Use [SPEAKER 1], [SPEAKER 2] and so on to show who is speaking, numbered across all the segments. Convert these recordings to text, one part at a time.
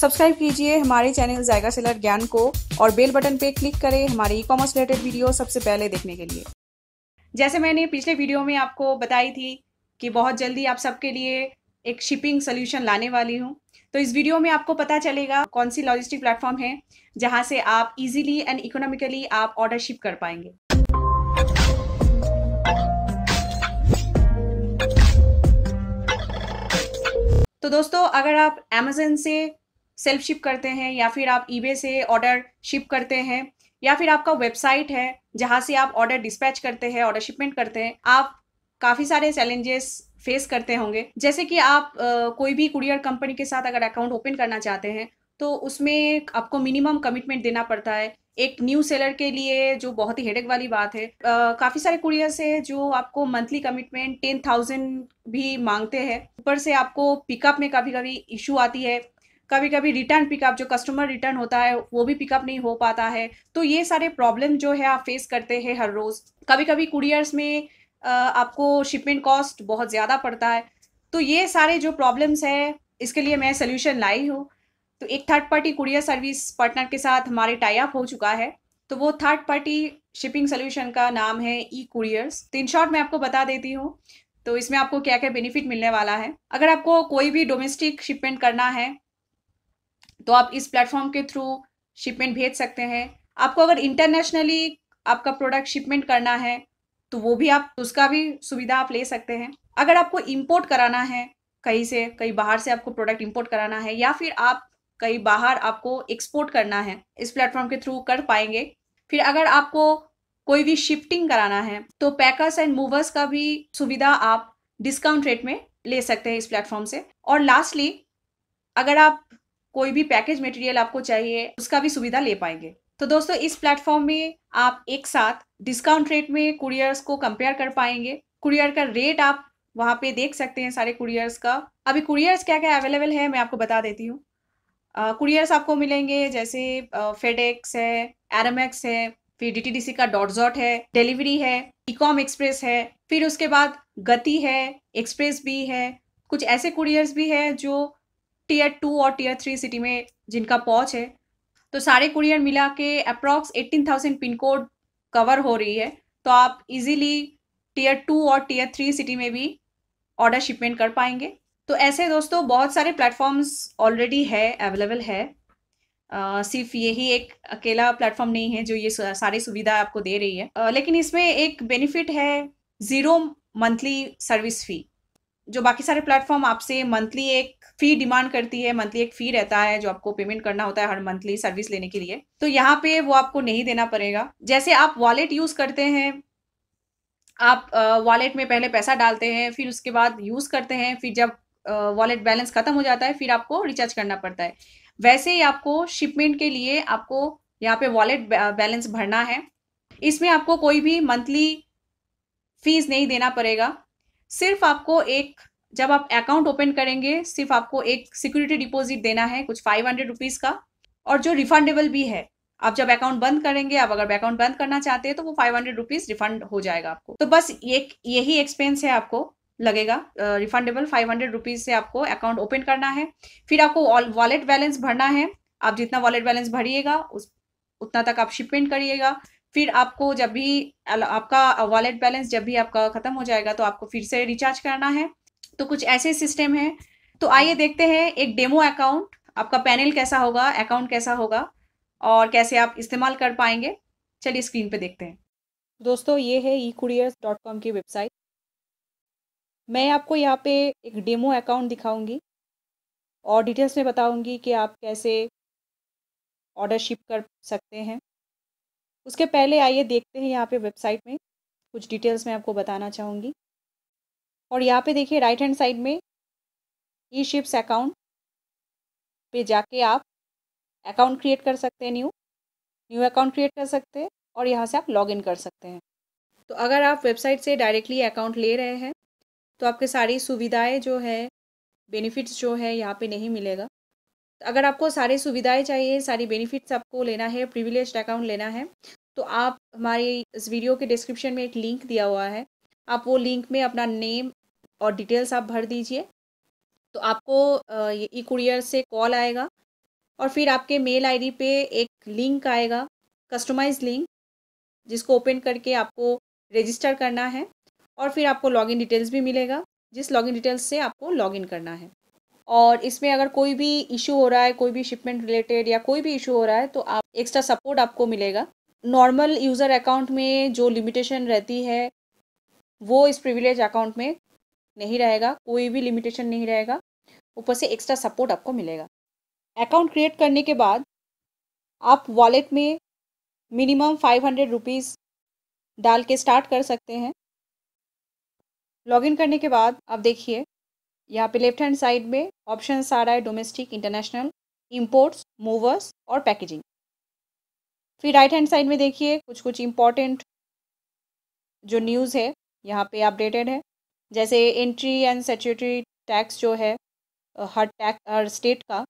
[SPEAKER 1] subscribe कीजिए हमारे channel जायका seller ज्ञान को और बेल बटन पे क्लिक करें हमारे ई कॉमर्स रिलेटेड वीडियो सबसे पहले देखने के लिए जैसे मैंने पिछले वीडियो में आपको बताई थी कि बहुत जल्दी आप सबके लिए एक शिपिंग सोल्यूशन लाने वाली हूँ तो इस वीडियो में आपको पता चलेगा कौन सी लॉजिस्टिक प्लेटफॉर्म है जहाँ से आप इजीली एंड इकोनॉमिकली आप ऑर्डर शिप कर पाएंगे तो दोस्तों अगर आप अमेजन से सेल्फ शिप करते हैं या फिर आप ईबे से ऑर्डर शिप करते हैं या फिर आपका वेबसाइट है जहाँ से आप ऑर्डर डिस्पैच करते हैं ऑर्डर शिपमेंट करते हैं आप काफ़ी सारे चैलेंजेस फेस करते होंगे जैसे कि आप आ, कोई भी कुरियर कंपनी के साथ अगर अकाउंट ओपन करना चाहते हैं तो उसमें आपको मिनिमम कमिटमेंट देना पड़ता है एक न्यू सेलर के लिए जो बहुत ही हेडेक वाली बात है काफ़ी सारे कुरियर्स है जो आपको मंथली कमिटमेंट टेन थाउजेंड भी मांगते हैं ऊपर से आपको पिकअप में कभी कभी इशू आती है कभी कभी रिटर्न पिकअप जो कस्टमर रिटर्न होता है वो भी पिकअप नहीं हो पाता है तो ये सारे प्रॉब्लम जो है आप फेस करते हैं हर रोज़ कभी कभी कुरियर्स में आपको शिपमेंट कॉस्ट बहुत ज़्यादा पड़ता है तो ये सारे जो प्रॉब्लम्स है इसके लिए मैं सोल्यूशन लाई हूँ तो एक third party courier service partner के साथ हमारे टाई अप हो चुका है तो वो थर्ड पार्टी शिपिंग सोल्यूशन का नाम है ई कुरियर्स तो इन शॉर्ट मैं आपको बता देती हूँ तो इसमें आपको क्या क्या बेनिफिट मिलने वाला है अगर आपको कोई भी डोमेस्टिक शिपमेंट करना है तो आप इस प्लेटफॉर्म के थ्रू शिपमेंट भेज सकते हैं आपको अगर इंटरनेशनली आपका प्रोडक्ट शिपमेंट करना है तो वो भी आप उसका भी सुविधा आप ले सकते हैं अगर आपको इम्पोर्ट कराना है कहीं से कहीं बाहर से आपको प्रोडक्ट इम्पोर्ट कराना है या फिर आप कहीं बाहर आपको एक्सपोर्ट करना है इस प्लेटफॉर्म के थ्रू कर पाएंगे फिर अगर आपको कोई भी शिफ्टिंग कराना है तो पैकर्स एंड मूवर्स का भी सुविधा आप डिस्काउंट रेट में ले सकते हैं इस प्लेटफॉर्म से और लास्टली अगर आप कोई भी पैकेज मटेरियल आपको चाहिए उसका भी सुविधा ले पाएंगे तो दोस्तों इस प्लेटफॉर्म में आप एक साथ डिस्काउंट रेट में कुरियर्स को कंपेयर कर पाएंगे कुरियर का रेट आप वहाँ पे देख सकते हैं सारे कुरियर्स का अभी कुरियर्स क्या क्या अवेलेबल है मैं आपको बता देती हूँ कुरियर्स आपको मिलेंगे जैसे फेडेक्स है एरमेक्स है फिर डीटीडीसी का डॉटजॉट है डिलीवरी है इकॉम e एक्सप्रेस है फिर उसके बाद गति है एक्सप्रेस भी है कुछ ऐसे कुरियर्स भी है जो टीयर टू और टीयर थ्री सिटी में जिनका पहुंच है तो सारे कुरियर मिला के approx eighteen thousand pin code cover हो रही है तो आप इजीली टीयर टू और टीयर थ्री सिटी में भी ऑर्डर शिपमेंट कर पाएंगे तो ऐसे दोस्तों बहुत सारे प्लेटफॉर्म्स ऑलरेडी है अवेलेबल है सिर्फ यही एक अकेला प्लेटफॉर्म नहीं है जो ये सारी सुविधा आपको दे रही है लेकिन इसमें एक बेनिफिट है ज़ीरो मंथली सर्विस फ़ी जो बाकी सारे प्लेटफॉर्म आपसे मंथली एक फ़ी डिमांड करती है मंथली एक फ़ी रहता है जो आपको पेमेंट करना होता है हर मंथली सर्विस लेने के लिए तो यहाँ पे वो आपको नहीं देना पड़ेगा जैसे आप वॉलेट यूज़ करते हैं आप वॉलेट में पहले पैसा डालते हैं फिर उसके बाद यूज़ करते हैं फिर जब वॉलेट बैलेंस ख़त्म हो जाता है फिर आपको रिचार्ज करना पड़ता है वैसे ही आपको शिपमेंट के लिए आपको यहाँ पे वॉलेट बैलेंस भरना है इसमें आपको कोई भी मंथली फीस नहीं देना पड़ेगा सिर्फ आपको एक जब आप अकाउंट ओपन करेंगे सिर्फ आपको एक सिक्योरिटी डिपॉजिट देना है कुछ फाइव हंड्रेड रुपीज़ का और जो रिफंडेबल भी है आप जब अकाउंट बंद करेंगे आप अगर अकाउंट बंद करना चाहते हैं तो वो फाइव हंड्रेड रुपीज रिफंड हो जाएगा आपको तो बस एक यही एक्सपेंस है आपको लगेगा रिफंडेबल फाइव हंड्रेड रुपीज से आपको अकाउंट ओपन करना है फिर आपको वॉलेट बैलेंस भरना है आप जितना वॉलेट बैलेंस भरिएगा उस उतना तक आप शिपमेंट करिएगा फिर आपको जब भी आपका वॉलेट बैलेंस जब भी आपका ख़त्म हो जाएगा तो आपको फिर से रिचार्ज करना है तो कुछ ऐसे सिस्टम है तो आइए देखते हैं एक डेमो अकाउंट आपका पैनल कैसा होगा अकाउंट कैसा होगा और कैसे आप इस्तेमाल कर पाएंगे चलिए स्क्रीन पे देखते हैं दोस्तों ये है ई कुरियर्स डॉट कॉम की वेबसाइट मैं आपको यहाँ पे एक डेमो अकाउंट दिखाऊंगी और डिटेल्स में बताऊंगी कि आप कैसे ऑर्डर शिप कर सकते हैं उसके पहले आइए देखते हैं यहाँ पे वेबसाइट में कुछ डिटेल्स मैं आपको बताना चाहूँगी और यहाँ पे देखिए राइट हैंड साइड में ई शिप्स अकाउंट पे जाके आप अकाउंट क्रिएट कर सकते हैं न्यू न्यू अकाउंट क्रिएट कर सकते हैं और यहाँ से आप लॉगिन कर सकते हैं तो अगर आप वेबसाइट से डायरेक्टली अकाउंट ले रहे हैं तो आपके सारी सुविधाएं जो है बेनिफिट्स जो है यहाँ पे नहीं मिलेगा तो अगर आपको सारी सुविधाएं चाहिए सारी बेनिफिट्स आपको लेना है प्रिविलेज अकाउंट लेना है तो आप हमारी इस वीडियो के डिस्क्रिप्शन में एक लिंक दिया हुआ है आप वो लिंक में अपना नेम और डिटेल्स आप भर दीजिए तो आपको ये ई कुरियर से कॉल आएगा और फिर आपके मेल आईडी पे एक लिंक आएगा कस्टमाइज लिंक जिसको ओपन करके आपको रजिस्टर करना है और फिर आपको लॉगिन डिटेल्स भी मिलेगा जिस लॉगिन डिटेल्स से आपको लॉगिन करना है और इसमें अगर कोई भी इशू हो रहा है कोई भी शिपमेंट रिलेटेड या कोई भी इशू हो रहा है तो आप एक्स्ट्रा सपोर्ट आपको मिलेगा नॉर्मल यूज़र अकाउंट में जो लिमिटेशन रहती है वो इस प्रिविलेज अकाउंट में नहीं रहेगा कोई भी लिमिटेशन नहीं रहेगा ऊपर से एक्स्ट्रा सपोर्ट आपको मिलेगा अकाउंट क्रिएट करने के बाद आप वॉलेट में मिनिमम फाइव हंड्रेड रुपीज़ डाल के स्टार्ट कर सकते हैं लॉगिन करने के बाद आप देखिए यहाँ पे लेफ्ट हैंड साइड में ऑप्शन आ रहा है डोमेस्टिक इंटरनेशनल इम्पोर्ट्स मूवर्स और पैकेजिंग फिर राइट हैंड साइड में देखिए कुछ कुछ इम्पॉर्टेंट जो न्यूज़ है यहाँ पे अपडेटेड है जैसे एंट्री एंड सेचुटरी टैक्स जो है हर टैक्स हर स्टेट का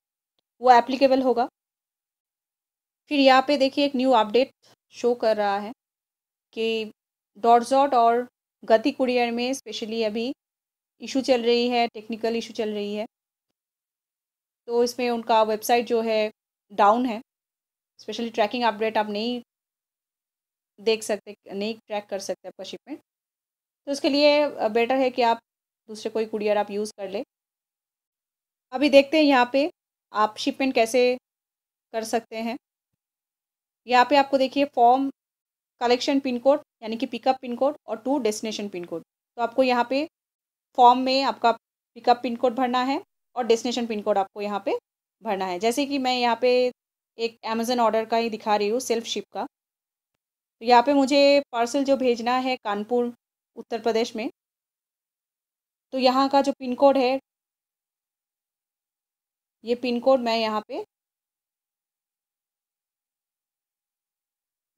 [SPEAKER 1] वो एप्लीकेबल होगा फिर यहाँ पे देखिए एक न्यू अपडेट शो कर रहा है कि डॉट और गति कुरियर में स्पेशली अभी इशू चल रही है टेक्निकल इशू चल रही है तो इसमें उनका वेबसाइट जो है डाउन है स्पेशली ट्रैकिंग अपडेट आप नहीं देख सकते नहीं ट्रैक कर सकते आपका शिपमेंट तो उसके लिए बेटर है कि आप दूसरे कोई कुरियर आप यूज़ कर ले अभी देखते हैं यहाँ पे आप शिपमेंट कैसे कर सकते हैं यहाँ पे आपको देखिए फॉर्म कलेक्शन पिन कोड यानी कि पिकअप पिन कोड और टू डेस्टिनेशन पिन कोड तो आपको यहाँ पे फॉर्म में आपका पिकअप पिन कोड भरना है और डेस्टिनेशन पिन कोड आपको यहाँ पे भरना है जैसे कि मैं यहाँ पे एक अमेज़न ऑर्डर का ही दिखा रही हूँ सेल्फ शिप का तो यहाँ पे मुझे पार्सल जो भेजना है कानपुर उत्तर प्रदेश में तो यहाँ का जो पिन कोड है ये पिन कोड मैं यहाँ पे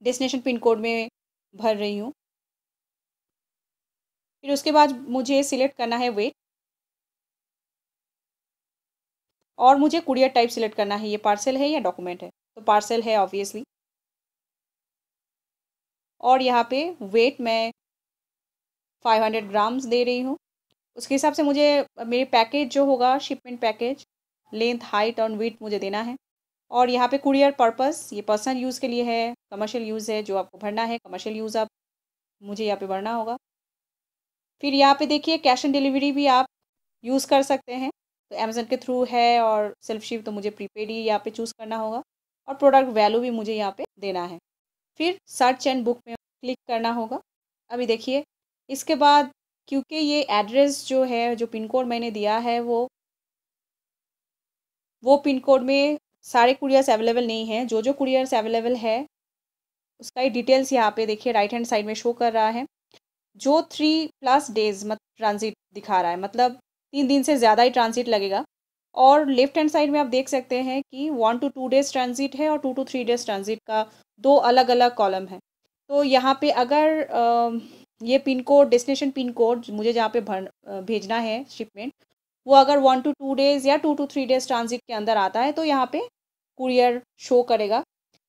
[SPEAKER 1] डेस्टिनेशन पिन कोड में भर रही हूँ फिर उसके बाद मुझे सिलेक्ट करना है वेट और मुझे कुरियर टाइप सिलेक्ट करना है ये पार्सल है या डॉक्यूमेंट है तो पार्सल है ऑब्वियसली और यहाँ पे वेट मैं 500 ग्राम्स दे रही हूँ उसके हिसाब से मुझे मेरे पैकेज जो होगा शिपमेंट पैकेज लेंथ हाइट और वेट मुझे देना है और यहाँ पे कुरियर पर्पस ये पर्सनल यूज़ के लिए है कमर्शियल यूज़ है जो आपको भरना है कमर्शियल यूज़ आप मुझे यहाँ पे भरना होगा फिर यहाँ पे देखिए कैश ऑन डिलीवरी भी आप यूज़ कर सकते हैं तो अमेज़न के थ्रू है और सेल्फ शिप तो मुझे प्रीपेड ही यहाँ पे चूज़ करना होगा और प्रोडक्ट वैल्यू भी मुझे यहाँ पे देना है फिर सर्च एंड बुक में क्लिक करना होगा अभी देखिए इसके बाद क्योंकि ये एड्रेस जो है जो पिन कोड मैंने दिया है वो वो पिन कोड में सारे कुरियर्स अवेलेबल नहीं हैं जो जो कुरियर्स अवेलेबल है उसका ही डिटेल्स यहाँ पे देखिए राइट हैंड साइड में शो कर रहा है जो थ्री प्लस डेज मत ट्रांजिट दिखा रहा है मतलब तीन दिन से ज़्यादा ही ट्रांजिट लगेगा और लेफ्ट हैंड साइड में आप देख सकते हैं कि one two two days transit है और two two three days transit का दो अलग अलग कॉलम है तो यहाँ पे अगर ये pin code destination pin code मुझे जहाँ पे भर भेजना है शिपमेंट वो अगर वन टू टू डेज़ या two two three days transit के अंदर आता है तो यहाँ पे कुरियर शो करेगा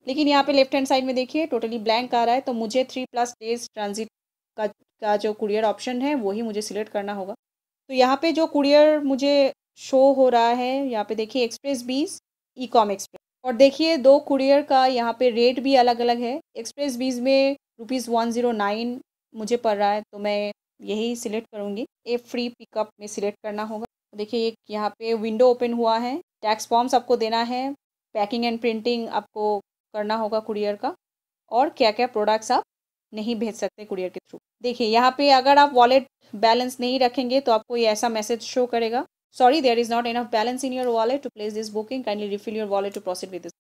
[SPEAKER 1] लेकिन यहाँ पे लेफ्ट हैंड साइड में देखिए टोटली ब्लैंक आ रहा है तो मुझे थ्री प्लस डेज ट्रांजिट का का जो कुरियर ऑप्शन है वही मुझे सिलेक्ट करना होगा तो यहाँ पे जो कुरियर मुझे शो हो रहा है यहाँ पे देखिए एक्सप्रेस बीस ई कॉम एक्सप्रेस और देखिए दो कुरियर का यहाँ पे रेट भी अलग अलग है एक्सप्रेस बीस में रुपीज़ वन ज़ीरो नाइन मुझे पड़ रहा है तो मैं यही सिलेक्ट करूँगी ए फ्री पिकअप में सिलेक्ट करना होगा देखिए एक यहाँ पे विंडो ओपन हुआ है टैक्स फॉर्म्स आपको देना है पैकिंग एंड प्रिंटिंग आपको करना होगा कुरियर का और क्या क्या प्रोडक्ट्स आप नहीं भेज सकते कुरियर के थ्रू देखिए यहाँ पे अगर आप वॉलेट बैलेंस नहीं रखेंगे तो आपको ये ऐसा मैसेज शो करेगा sorry there is not enough balance in your wallet to place this booking kindly refill your wallet to proceed with this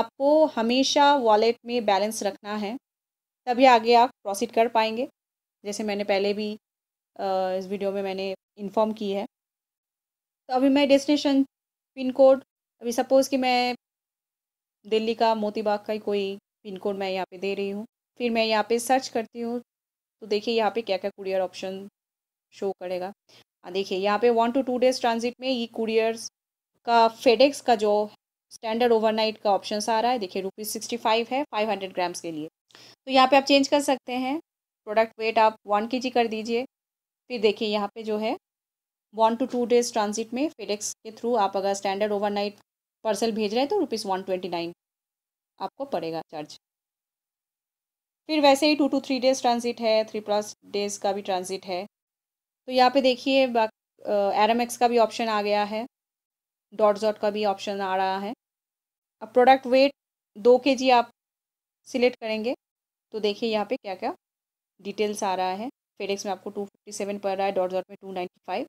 [SPEAKER 1] आपको हमेशा वॉलेट में बैलेंस रखना है तभी आगे आप प्रोसीड कर पाएंगे जैसे मैंने पहले भी इस वीडियो में मैंने इन्फॉर्म की है तो अभी मैं डेस्टिनेशन पिन कोड अभी सपोज़ कि मैं दिल्ली का मोती बाग का ही कोई पिन कोड मैं यहाँ पे दे रही हूँ फिर मैं यहाँ पे सर्च करती हूँ तो देखिए यहाँ पे क्या क्या कुरियर ऑप्शन शो करेगा हाँ, देखिए यहाँ पे one two two days transit में ये कुरियर्स का फेडेक्स का जो स्टैंडर्ड ओवरनाइट का ऑप्शन आ रहा है देखिए रुपीज़ सिक्सटी फाइव है फाइव हंड्रेड ग्राम्स के लिए तो यहाँ पे आप चेंज कर सकते हैं प्रोडक्ट वेट आप वन के जी कर दीजिए फिर देखिए यहाँ पे जो है one two two days transit में फेडेक्स के थ्रू आप अगर स्टैंडर्ड ओवरनाइट पार्सल भेज रहे हैं तो रुपीज़ वन ट्वेंटी नाइन आपको पड़ेगा चार्ज फिर वैसे ही two two three days transit है थ्री प्लस डेज का भी ट्रांजिट है तो यहाँ पे देखिए एक्स का भी ऑप्शन आ गया है डॉट जॉट का भी ऑप्शन आ रहा है अब प्रोडक्ट वेट दो के जी आप सिलेक्ट करेंगे तो देखिए यहाँ पे क्या क्या डिटेल्स आ रहा है फेडेक्स में आपको टू फिफ्टी सेवन पड़ रहा है डॉट डॉट में टू नाइन्टी फाइव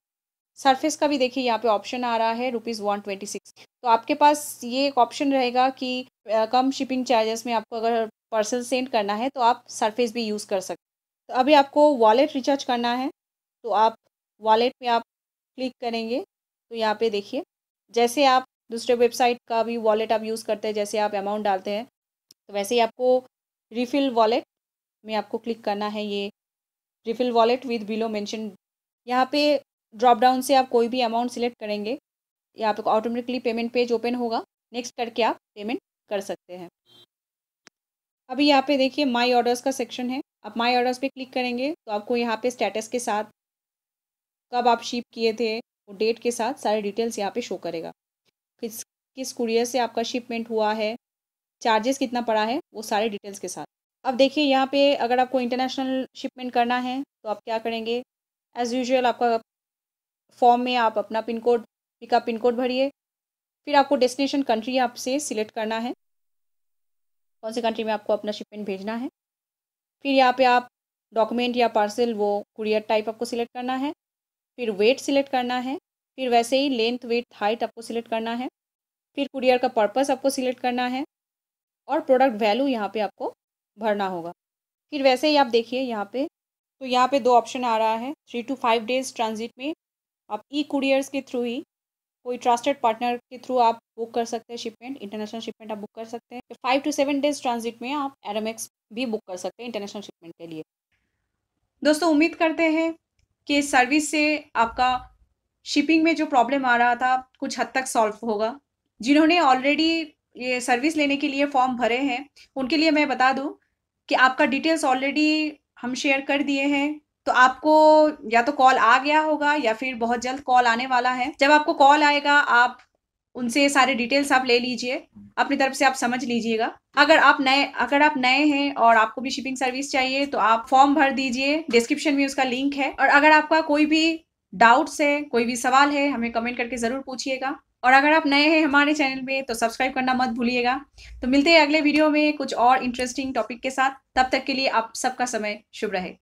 [SPEAKER 1] सरफेस का भी देखिए यहाँ पे ऑप्शन आ रहा है रुपीज़ वन ट्वेंटी सिक्स तो आपके पास ये एक ऑप्शन रहेगा कि कम शिपिंग चार्जेस में आपको अगर पार्सल सेंड करना है तो आप सरफेस भी यूज़ कर सकते हैं तो अभी आपको वॉलेट रिचार्ज करना है तो आप वॉलेट में आप क्लिक करेंगे तो यहाँ पे देखिए जैसे आप दूसरे वेबसाइट का भी वॉलेट आप यूज़ करते हैं जैसे आप अमाउंट डालते हैं तो वैसे ही आपको रिफ़िल वॉलेट में आपको क्लिक करना है ये refill wallet with below mention यहाँ पे ड्रॉप डाउन से आप कोई भी अमाउंट सिलेक्ट करेंगे यहाँ पे ऑटोमेटिकली पेमेंट पेज ओपन होगा नेक्स्ट करके आप पेमेंट कर सकते हैं अभी यहाँ पे देखिए माय ऑर्डर्स का सेक्शन है आप माय ऑर्डर्स पे क्लिक करेंगे तो आपको यहाँ पे स्टेटस के साथ कब आप शिप किए थे वो डेट के साथ सारे डिटेल्स यहाँ पे शो करेगा किस किस कुरियर से आपका शिपमेंट हुआ है चार्जेस कितना पड़ा है वो सारे डिटेल्स के साथ अब देखिए यहाँ पे अगर आपको इंटरनेशनल शिपमेंट करना है तो आप क्या करेंगे एज़ यूजल आपका फॉर्म में आप अपना pin code pickup pin code भरिए फिर आपको डेस्टिनेशन कंट्री आपसे सिलेक्ट करना है कौन सी कंट्री में आपको अपना शिपमेंट भेजना है फिर यहाँ पे आप डॉक्यूमेंट या पार्सल वो कुरियर टाइप आपको सिलेक्ट करना है फिर वेट सिलेक्ट करना है फिर वैसे ही लेंथ वेट हाइट आपको सिलेक्ट करना है फिर कुरियर का पर्पस आपको सिलेक्ट करना है और प्रोडक्ट वैल्यू यहाँ पे आपको भरना होगा फिर वैसे ही आप देखिए यहाँ पे तो यहाँ पे दो ऑप्शन आ रहा है three two five days transit में आप ई कुरियर्स के थ्रू ही कोई ट्रस्टेड पार्टनर के थ्रू आप बुक कर सकते हैं शिपमेंट इंटरनेशनल शिपमेंट आप बुक कर सकते हैं five two seven days transit में आप एरामेक्स भी बुक कर सकते हैं इंटरनेशनल शिपमेंट के लिए दोस्तों उम्मीद करते हैं कि इस सर्विस से आपका शिपिंग में जो प्रॉब्लम आ रहा था कुछ हद तक सॉल्व होगा जिन्होंने ऑलरेडी ये सर्विस लेने के लिए फॉर्म भरे हैं उनके लिए मैं बता दूं कि आपका डिटेल्स ऑलरेडी हम शेयर कर दिए हैं तो आपको या तो कॉल आ गया होगा या फिर बहुत जल्द कॉल आने वाला है जब आपको कॉल आएगा आप उनसे सारे डिटेल्स आप ले लीजिए अपनी तरफ से आप समझ लीजिएगा अगर आप नए अगर आप नए हैं और आपको भी शिपिंग सर्विस चाहिए तो आप फॉर्म भर दीजिए डिस्क्रिप्शन में उसका लिंक है और अगर आपका कोई भी डाउट्स है कोई भी सवाल है हमें कमेंट करके ज़रूर पूछिएगा और अगर आप नए हैं हमारे चैनल में तो सब्सक्राइब करना मत भूलिएगा तो मिलते हैं अगले वीडियो में कुछ और इंटरेस्टिंग टॉपिक के साथ तब तक के लिए आप सबका समय शुभ रहे